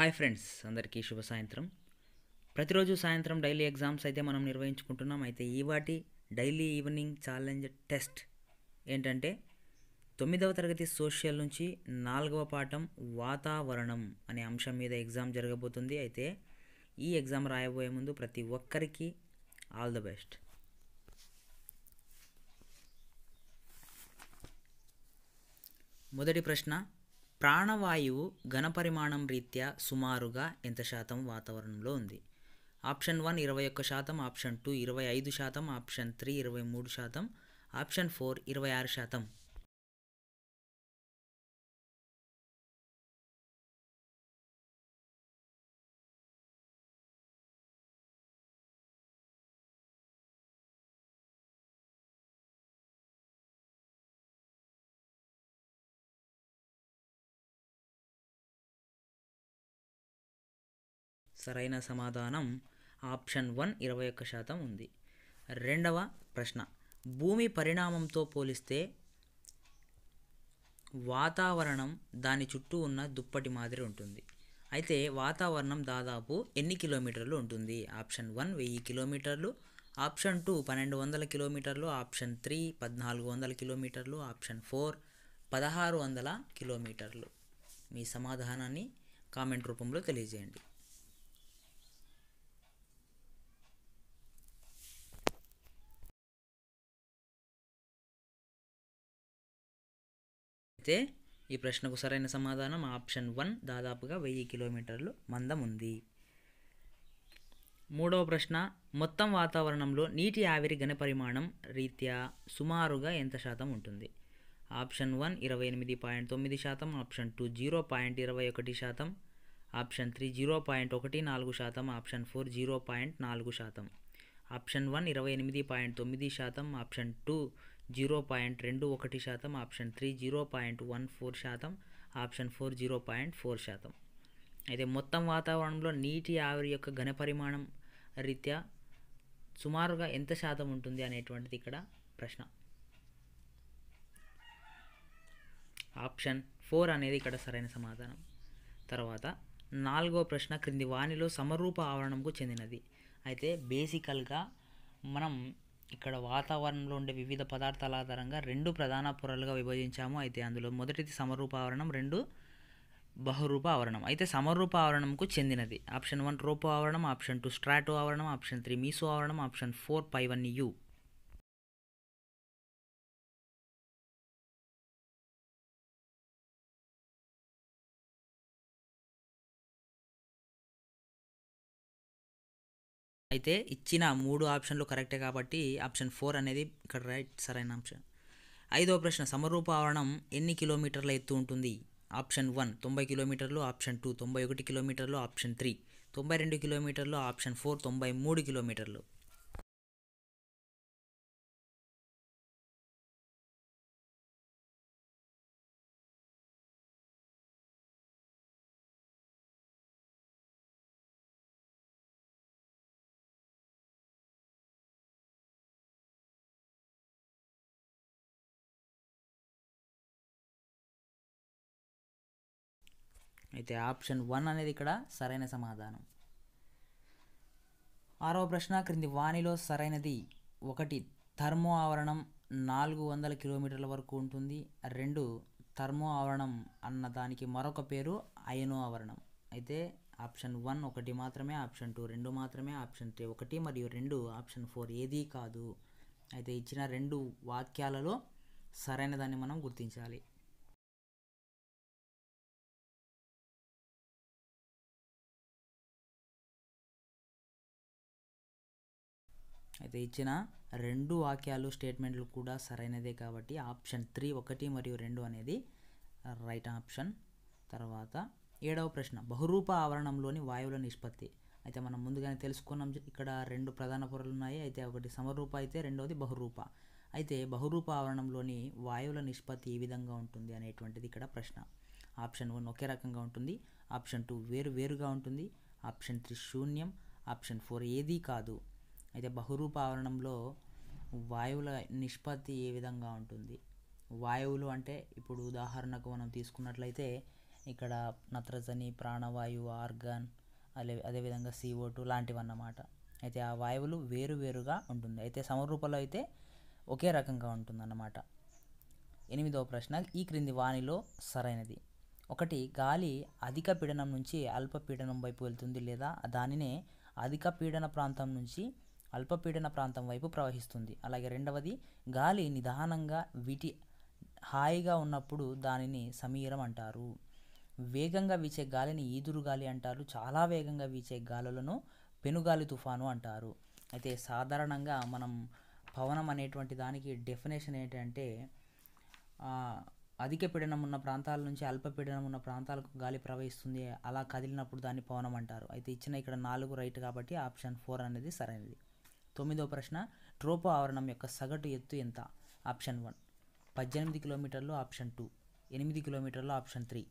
hi friends అందరికీ శుభ సాయంత్రం ప్రతిరోజు సాయంత్రం డైలీ ఎగ్జామ్స్ అయితే మనం నిర్వహించుకుంటున్నాం అయితే ఈ వాటి డైలీ ఈవినింగ్ ఛాలెంజ్ టెస్ట్ ఏంటంటే తొమ్మిదవ తరగతి సోషల్ నుంచి నాలుగవ పాఠం వాతావరణం అనే అంశం మీద ఎగ్జామ్ జరగబోతుంది అయితే ఈ ఎగ్జామ్ రాయబోయే ముందు ప్రతి ఒక్కరికి ఆల్ ద బెస్ట్ మొదటి ప్రశ్న ప్రాణవాయువు ఘనపరిమాణం రీత్యా సుమారుగా ఎంత శాతం వాతావరణంలో ఉంది ఆప్షన్ వన్ ఇరవై ఒక్క శాతం ఆప్షన్ టూ ఇరవై ఐదు శాతం ఆప్షన్ త్రీ ఇరవై మూడు శాతం ఆప్షన్ ఫోర్ ఇరవై ఆరు శాతం సరైన సమాధానం ఆప్షన్ వన్ ఇరవై ఒక్క శాతం ఉంది రెండవ ప్రశ్న భూమి పరిణామంతో పోలిస్తే వాతావరణం దాని చుట్టూ ఉన్న దుప్పటి మాదిరి ఉంటుంది అయితే వాతావరణం దాదాపు ఎన్ని కిలోమీటర్లు ఉంటుంది ఆప్షన్ వన్ వెయ్యి కిలోమీటర్లు ఆప్షన్ టూ పన్నెండు వందల కిలోమీటర్లు ఆప్షన్ త్రీ పద్నాలుగు వందల కిలోమీటర్లు ఆప్షన్ ఫోర్ పదహారు వందల కిలోమీటర్లు మీ సమాధానాన్ని కామెంట్ రూపంలో తెలియజేయండి అయితే ఈ ప్రశ్నకు సరైన సమాధానం ఆప్షన్ వన్ దాదాపుగా వెయ్యి కిలోమీటర్లు మందం ఉంది మూడవ ప్రశ్న మొత్తం వాతావరణంలో నీటి ఆవిరి ఘన పరిమాణం రీత్యా సుమారుగా ఎంత శాతం ఉంటుంది ఆప్షన్ వన్ ఇరవై ఎనిమిది పాయింట్ తొమ్మిది శాతం ఆప్షన్ టూ జీరో పాయింట్ ఇరవై ఒకటి శాతం ఆప్షన్ త్రీ జీరో పాయింట్ ఒకటి నాలుగు శాతం ఆప్షన్ ఫోర్ జీరో పాయింట్ నాలుగు శాతం ఆప్షన్ వన్ ఇరవై ఎనిమిది పాయింట్ తొమ్మిది శాతం ఆప్షన్ టూ జీరో పాయింట్ రెండు ఒకటి శాతం option three zero point one four శాతం option four zero point four శాతం అయితే మొత్తం వాతావరణంలో నీటి ఆవిరి యొక్క ఘనపరిమాణం రీత్యా సుమారుగా ఎంత శాతం ఉంటుంది అనేటువంటిది ఇక్కడ ప్రశ్న ఆప్షన్ ఫోర్ అనేది ఇక్కడ సరైన సమాధానం తర్వాత నాలుగో ప్రశ్న క్రింది వాణిలో సమరూప ఆవరణంకు చెందినది అయితే బేసికల్గా మనం ఇక్కడ వాతావరణంలో ఉండే వివిధ పదార్థాల ఆధారంగా రెండు ప్రధాన పొరలుగా విభజించాము అయితే అందులో మొదటిది సమరూప ఆవరణం రెండు బహురూప ఆవరణం అయితే సమరూప ఆవరణంకు చెందినది ఆప్షన్ వన్ రోపో ఆవరణం ఆప్షన్ టూ స్ట్రాటో ఆవరణం ఆప్షన్ త్రీ మీసో ఆవరణం ఆప్షన్ ఫోర్ పైవన్ యూ అయితే ఇచ్చిన మూడు ఆప్షన్లు కరెక్టే కాబట్టి ఆప్షన్ ఫోర్ అనేది ఇక్కడ రైట్ సరైన ఆప్షన్ ఐదో ప్రశ్న సమరూప ఆవరణం ఎన్ని కిలోమీటర్ల ఎత్తు ఉంటుంది ఆప్షన్ వన్ తొంభై కిలోమీటర్లు ఆప్షన్ టూ తొంభై ఒకటి కిలోమీటర్లు ఆప్షన్ త్రీ తొంభై రెండు కిలోమీటర్లు ఆప్షన్ ఫోర్ తొంభై మూడు కిలోమీటర్లు అయితే ఆప్షన్ వన్ అనేది ఇక్కడ సరైన సమాధానం ఆరవ ప్రశ్న క్రింది వాణిలో సరైనది ఒకటి థర్మో ఆవరణం నాలుగు వందల కిలోమీటర్ల వరకు ఉంటుంది రెండు థర్మో ఆవరణం అన్న దానికి మరొక పేరు అయనో ఆవరణం అయితే ఆప్షన్ వన్ ఒకటి మాత్రమే ఆప్షన్ టూ రెండు మాత్రమే ఆప్షన్ త్రీ ఒకటి మరియు రెండు ఆప్షన్ ఫోర్ ఏదీ కాదు అయితే ఇచ్చిన రెండు వాక్యాలలో సరైన దాన్ని మనం గుర్తించాలి అయితే ఇచ్చిన రెండు వాక్యాలు స్టేట్మెంట్లు కూడా సరైనదే కాబట్టి ఆప్షన్ త్రీ ఒకటి మరియు రెండు అనేది రైట్ ఆప్షన్ తర్వాత ఏడవ ప్రశ్న బహురూప ఆవరణంలోని వాయువుల నిష్పత్తి అయితే మనం ముందుగానే తెలుసుకున్నాం ఇక్కడ రెండు ప్రధాన పొరలు ఉన్నాయి అయితే ఒకటి సమరూప అయితే రెండవది బహురూప అయితే బహురూప ఆవరణంలోని వాయువుల నిష్పత్తి ఏ విధంగా ఉంటుంది అనేటువంటిది ఇక్కడ ప్రశ్న ఆప్షన్ వన్ ఒకే రకంగా ఉంటుంది ఆప్షన్ టూ వేరు వేరుగా ఉంటుంది ఆప్షన్ త్రీ శూన్యం ఆప్షన్ ఫోర్ ఏదీ కాదు అయితే బహురూప ఆవరణంలో వాయువుల నిష్పత్తి ఏ విధంగా ఉంటుంది వాయువులు అంటే ఇప్పుడు ఉదాహరణకు మనం తీసుకున్నట్లయితే ఇక్కడ నత్రజని ప్రాణవాయువు ఆర్గాన్ అదే అదేవిధంగా సిఓ టూ లాంటివి అన్నమాట అయితే ఆ వాయువులు వేరువేరుగా ఉంటుంది అయితే సమరూపలో అయితే ఒకే రకంగా ఉంటుంది అన్నమాట ఎనిమిదవ ప్రశ్న ఈ క్రింది వాణిలో సరైనది ఒకటి గాలి అధిక పీడనం నుంచి అల్ప పీడనం వైపు వెళ్తుంది లేదా దానినే అధిక పీడన ప్రాంతం నుంచి అల్పపీడన ప్రాంతం వైపు ప్రవహిస్తుంది అలాగే రెండవది గాలి నిదానంగా వీటి హాయిగా ఉన్నప్పుడు దానిని సమీరం అంటారు వేగంగా వీచే గాలిని ఈదురు గాలి అంటారు చాలా వేగంగా వీచే గాలులను పెనుగాలి తుఫాను అంటారు అయితే సాధారణంగా మనం పవనం అనేటువంటి దానికి డెఫినేషన్ ఏంటంటే అధిక పీడనం ఉన్న ప్రాంతాల నుంచి అల్ప పీడనం ఉన్న ప్రాంతాలకు గాలి ప్రవహిస్తుంది అలా కదిలినప్పుడు దాన్ని పవనం అంటారు అయితే ఇచ్చిన ఇక్కడ నాలుగు రైట్ కాబట్టి ఆప్షన్ ఫోర్ అనేది సరైనది తొమ్మిదవ ప్రశ్న ట్రోపో ఆవరణం యొక్క సగటు ఎత్తు ఎంత ఆప్షన్ వన్ పద్దెనిమిది కిలోమీటర్లు ఆప్షన్ టూ ఎనిమిది కిలోమీటర్లు ఆప్షన్ త్రీ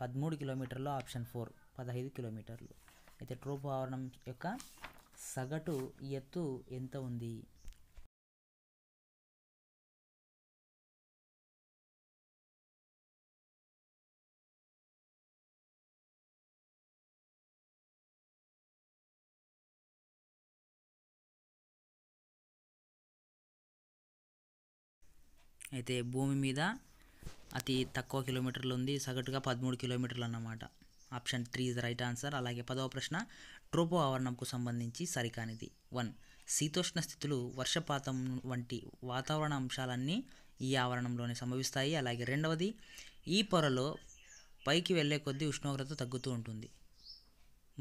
పదమూడు కిలోమీటర్లు ఆప్షన్ ఫోర్ పదహైదు కిలోమీటర్లు అయితే ట్రోపో ఆవరణం యొక్క సగటు ఎత్తు ఎంత ఉంది అయితే భూమి మీద అతి తక్కువ కిలోమీటర్లు ఉంది సగటుగా పదమూడు కిలోమీటర్లు అన్నమాట option three is right answer అలాగే పదవ ప్రశ్న ట్రోపో ఆవరణంకు సంబంధించి సరికానిది వన్ శీతోష్ణ స్థితులు వర్షపాతం వంటి వాతావరణ అంశాలన్నీ ఈ ఆవరణంలోనే సంభవిస్తాయి అలాగే రెండవది ఈ పొరలో పైకి వెళ్లే కొద్దీ ఉష్ణోగ్రత తగ్గుతూ ఉంటుంది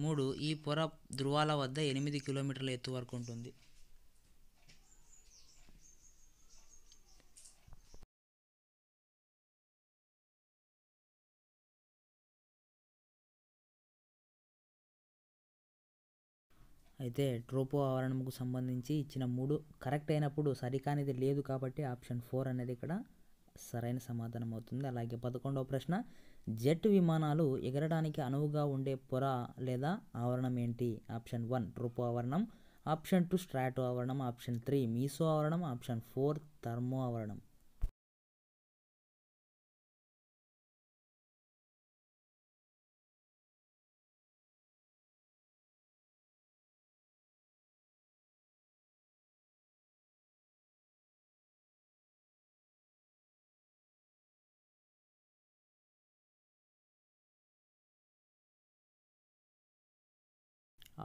మూడు ఈ పొర ధృవాల వద్ద ఎనిమిది కిలోమీటర్ల ఎత్తు వరకు ఉంటుంది అయితే ట్రోపో ఆవరణముకు సంబంధించి ఇచ్చిన మూడు కరెక్ట్ అయినప్పుడు సరికానిది లేదు కాబట్టి ఆప్షన్ ఫోర్ అనేది ఇక్కడ సరైన సమాధానం అవుతుంది అలాగే పదకొండవ ప్రశ్న జెట్ విమానాలు ఎగరడానికి అనువుగా ఉండే పొర లేదా ఆవరణం ఏంటి ఆప్షన్ వన్ ట్రోపో ఆవరణం ఆప్షన్ టూ స్ట్రాటో ఆవరణం ఆప్షన్ త్రీ మీసో ఆవరణం ఆప్షన్ ఫోర్ థర్మో ఆవరణం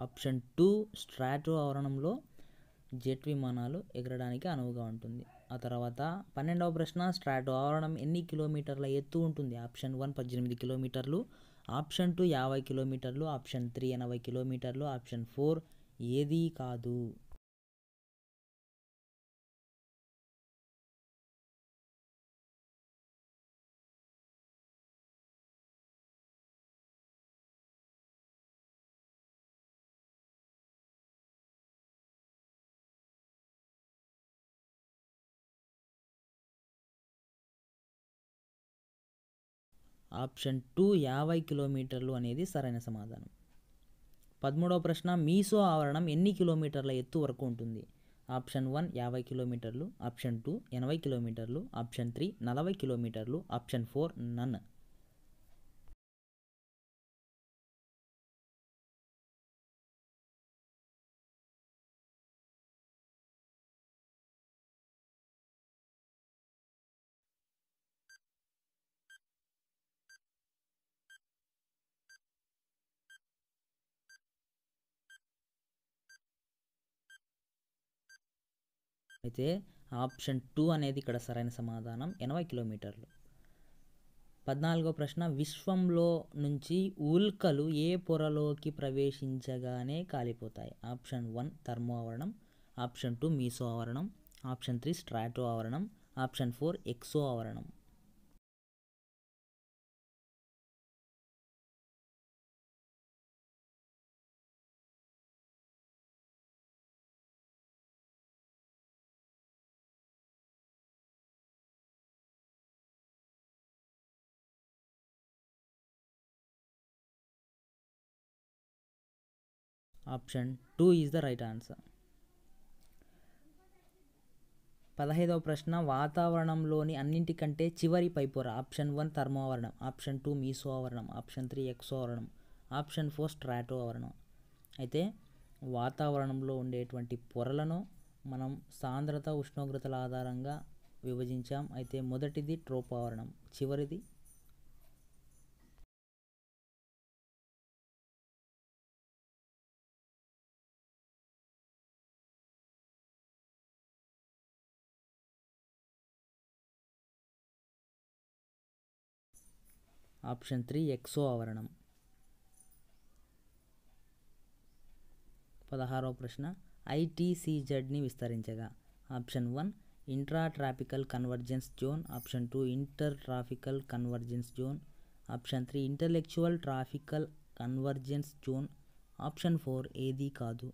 ఆప్షన్ టూ స్ట్రాటో ఆవరణంలో జెట్ విమానాలు ఎగరడానికి అనువుగా ఉంటుంది ఆ తర్వాత పన్నెండవ ప్రశ్న స్ట్రాటో ఆవరణం ఎన్ని కిలోమీటర్ల ఎత్తు ఉంటుంది ఆప్షన్ వన్ పద్దెనిమిది కిలోమీటర్లు ఆప్షన్ టూ యాభై కిలోమీటర్లు ఆప్షన్ త్రీ ఎనభై కిలోమీటర్లు ఆప్షన్ ఫోర్ ఏది కాదు ఆప్షన్ టూ యాభై కిలోమీటర్లు అనేది సరైన సమాధానం పదమూడవ ప్రశ్న మీసో ఆవరణం ఎన్ని కిలోమీటర్ల ఎత్తు వరకు ఉంటుంది ఆప్షన్ వన్ యాభై కిలోమీటర్లు ఆప్షన్ టూ ఎనభై కిలోమీటర్లు ఆప్షన్ త్రీ నలభై కిలోమీటర్లు ఆప్షన్ ఫోర్ నన్ అయితే ఆప్షన్ టూ అనేది ఇక్కడ సరైన సమాధానం ఎనభై కిలోమీటర్లు పద్నాలుగో ప్రశ్న విశ్వంలో నుంచి ఉల్కలు ఏ పొరలోకి ప్రవేశించగానే కాలిపోతాయి ఆప్షన్ వన్ థర్మో ఆవరణం ఆప్షన్ టూ మీసో ఆవరణం ఆప్షన్ త్రీ స్ట్రాటో ఆవరణం ఆప్షన్ ఫోర్ ఎక్సో ఆవరణం option two is the right answer పదహైదవ ప్రశ్న వాతావరణంలోని అన్నింటికంటే చివరి పైపొర ఆప్షన్ వన్ థర్మోవరణం ఆప్షన్ టూ మీసో ఆవరణం ఆప్షన్ త్రీ ఎక్సో ఆవరణం ఆప్షన్ ఫోర్ స్ట్రాటో ఆవరణం అయితే వాతావరణంలో ఉండేటువంటి పొరలను మనం సాంద్రత ఉష్ణోగ్రతల ఆధారంగా విభజించాం అయితే మొదటిది ట్రోపావరణం చివరిది ఆప్షన్ త్రీ ఎక్సో ఆవరణం పదహారవ ప్రశ్న ఐటీసీజెడ్ని విస్తరించగా option one intra tropical convergence zone option two inter tropical convergence zone option three intellectual tropical convergence zone option four ఏది కాదు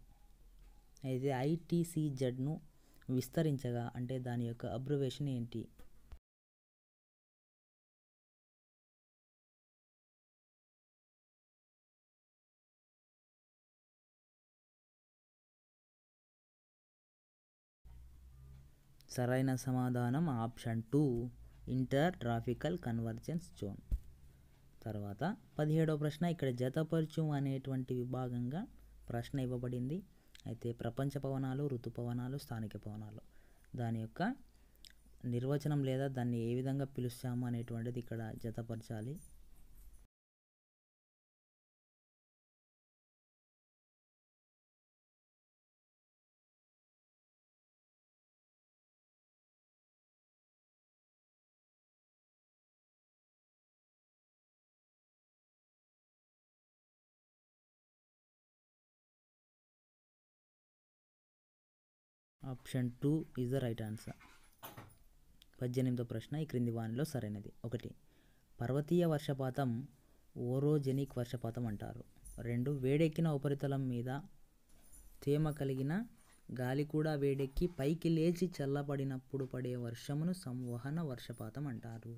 అయితే ఐటీసీజెడ్ను విస్తరించగా అంటే దాని యొక్క అబ్రివేషన్ ఏంటి సరైన సమాధానం option two inter tropical convergence zone తర్వాత పదిహేడవ ప్రశ్న ఇక్కడ జతపరిచయం అనేటువంటి విభాగంగా ప్రశ్న ఇవ్వబడింది అయితే ప్రపంచ పవనాలు ఋతుపవనాలు స్థానిక పవనాలు దాని యొక్క నిర్వచనం లేదా దాన్ని ఏ విధంగా పిలుస్తాము అనేటువంటిది ఇక్కడ జతపరచాలి option two is the right answer పద్దెనిమిదో ప్రశ్న ఈ క్రింది వానిలో సరైనది ఒకటి పర్వతీయ వర్షపాతం ఓరోజెనిక్ వర్షపాతం అంటారు రెండు వేడెక్కిన ఉపరితలం మీద తేమ కలిగిన గాలి కూడా వేడెక్కి పైకి లేచి చల్లబడినప్పుడు పడే వర్షమును సంవహన వర్షపాతం అంటారు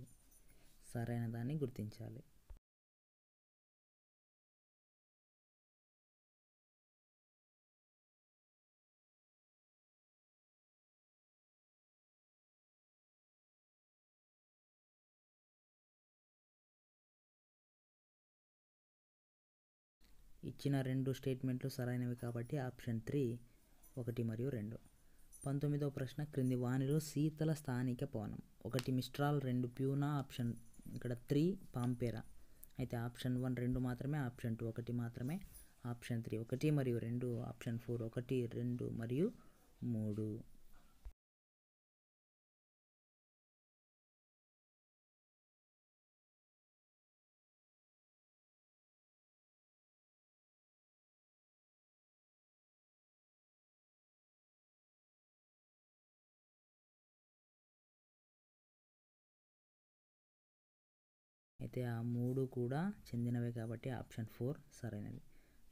సరైన దాన్ని గుర్తించాలి ఇచ్చిన రెండు స్టేట్మెంట్లు సరైనవి కాబట్టి ఆప్షన్ త్రీ ఒకటి మరియు రెండు పంతొమ్మిదవ ప్రశ్న క్రింది వాణిలో శీతల స్థానిక పవనం ఒకటి మిస్ట్రాల్ రెండు ప్యూనా ఆప్షన్ ఇక్కడ త్రీ పాంపేరా అయితే ఆప్షన్ వన్ రెండు మాత్రమే ఆప్షన్ టూ ఒకటి మాత్రమే ఆప్షన్ త్రీ ఒకటి మరియు రెండు ఆప్షన్ ఫోర్ ఒకటి రెండు మరియు మూడు అయితే ఆ మూడు కూడా చెందినవే కాబట్టి ఆప్షన్ ఫోర్ సరైనది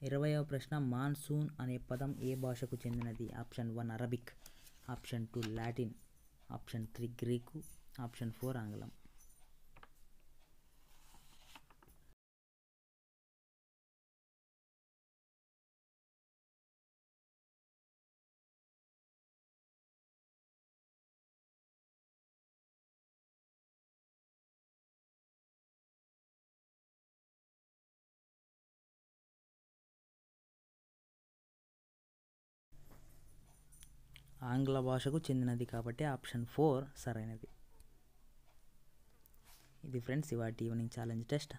ఇరవయవ ప్రశ్న మాన్సూన్ అనే పదం ఏ భాషకు చెందినది option one Arabic option two Latin option three Greek option four ఆంగ్లం ఆంగ్ల భాషకు చెందినది కాబట్టి ఆప్షన్ ఫోర్ సరైనది ఇది ఫ్రెండ్స్ ఇవాటి ఈవినింగ్ ఛాలెంజ్ టెస్ట్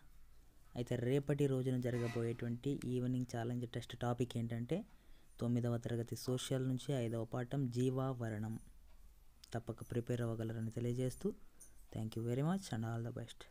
అయితే రేపటి రోజున జరగబోయేటువంటి ఈవినింగ్ ఛాలెంజ్ టెస్ట్ టాపిక్ ఏంటంటే తొమ్మిదవ తరగతి సోషల్ నుంచి ఐదవ పాఠం జీవావరణం తప్పక ప్రిపేర్ అవ్వగలరని తెలియజేస్తూ thank you very much and all the best